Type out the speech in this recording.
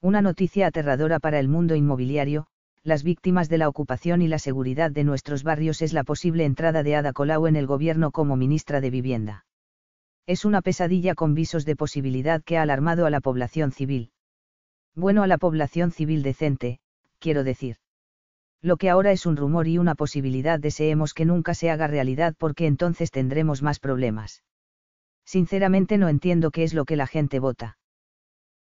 Una noticia aterradora para el mundo inmobiliario, las víctimas de la ocupación y la seguridad de nuestros barrios es la posible entrada de Ada Colau en el gobierno como ministra de Vivienda. Es una pesadilla con visos de posibilidad que ha alarmado a la población civil. Bueno, a la población civil decente, quiero decir. Lo que ahora es un rumor y una posibilidad deseemos que nunca se haga realidad porque entonces tendremos más problemas. Sinceramente no entiendo qué es lo que la gente vota.